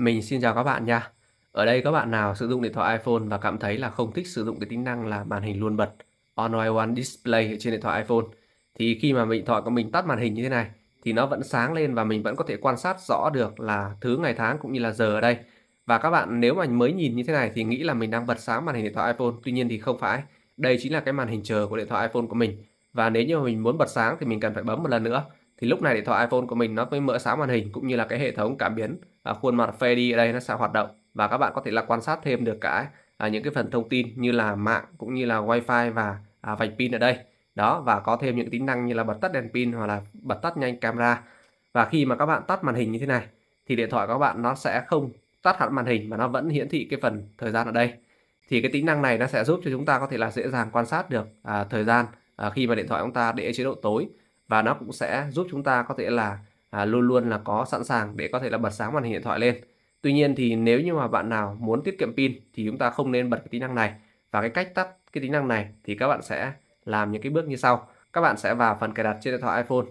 Mình xin chào các bạn nha. Ở đây các bạn nào sử dụng điện thoại iPhone và cảm thấy là không thích sử dụng cái tính năng là màn hình luôn bật On all One Display trên điện thoại iPhone thì khi mà điện thoại của mình tắt màn hình như thế này thì nó vẫn sáng lên và mình vẫn có thể quan sát rõ được là thứ ngày tháng cũng như là giờ ở đây. Và các bạn nếu mà mới nhìn như thế này thì nghĩ là mình đang bật sáng màn hình điện thoại iPhone, tuy nhiên thì không phải. Đây chính là cái màn hình chờ của điện thoại iPhone của mình. Và nếu như mình muốn bật sáng thì mình cần phải bấm một lần nữa. Thì lúc này điện thoại iPhone của mình nó mới mở sáng màn hình cũng như là cái hệ thống cảm biến à, khuôn mặt Face đi ở đây nó sẽ hoạt động và các bạn có thể là quan sát thêm được cả à, những cái phần thông tin như là mạng cũng như là wifi và à, vạch pin ở đây đó và có thêm những tính năng như là bật tắt đèn pin hoặc là bật tắt nhanh camera và khi mà các bạn tắt màn hình như thế này thì điện thoại của các bạn nó sẽ không tắt hẳn màn hình mà nó vẫn hiển thị cái phần thời gian ở đây thì cái tính năng này nó sẽ giúp cho chúng ta có thể là dễ dàng quan sát được à, thời gian à, khi mà điện thoại chúng ta để chế độ tối và nó cũng sẽ giúp chúng ta có thể là à, luôn luôn là có sẵn sàng để có thể là bật sáng màn hình điện thoại lên tuy nhiên thì nếu như mà bạn nào muốn tiết kiệm pin thì chúng ta không nên bật cái tính năng này và cái cách tắt cái tính năng này thì các bạn sẽ làm những cái bước như sau các bạn sẽ vào phần cài đặt trên điện thoại iPhone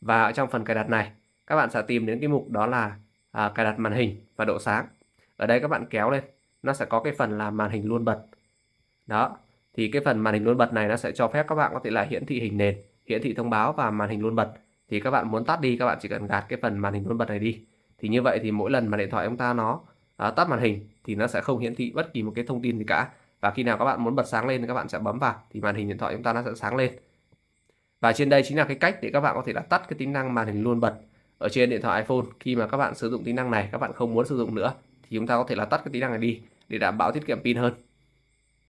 và ở trong phần cài đặt này các bạn sẽ tìm đến cái mục đó là à, cài đặt màn hình và độ sáng ở đây các bạn kéo lên nó sẽ có cái phần là màn hình luôn bật đó thì cái phần màn hình luôn bật này nó sẽ cho phép các bạn có thể là hiển thị hình nền hiển thị thông báo và màn hình luôn bật thì các bạn muốn tắt đi các bạn chỉ cần gạt cái phần màn hình luôn bật này đi thì như vậy thì mỗi lần mà điện thoại chúng ta nó à, tắt màn hình thì nó sẽ không hiển thị bất kỳ một cái thông tin gì cả và khi nào các bạn muốn bật sáng lên thì các bạn sẽ bấm vào thì màn hình điện thoại chúng ta nó sẽ sáng lên và trên đây chính là cái cách để các bạn có thể là tắt cái tính năng màn hình luôn bật ở trên điện thoại iPhone khi mà các bạn sử dụng tính năng này các bạn không muốn sử dụng nữa thì chúng ta có thể là tắt cái tính năng này đi để đảm bảo tiết kiệm pin hơn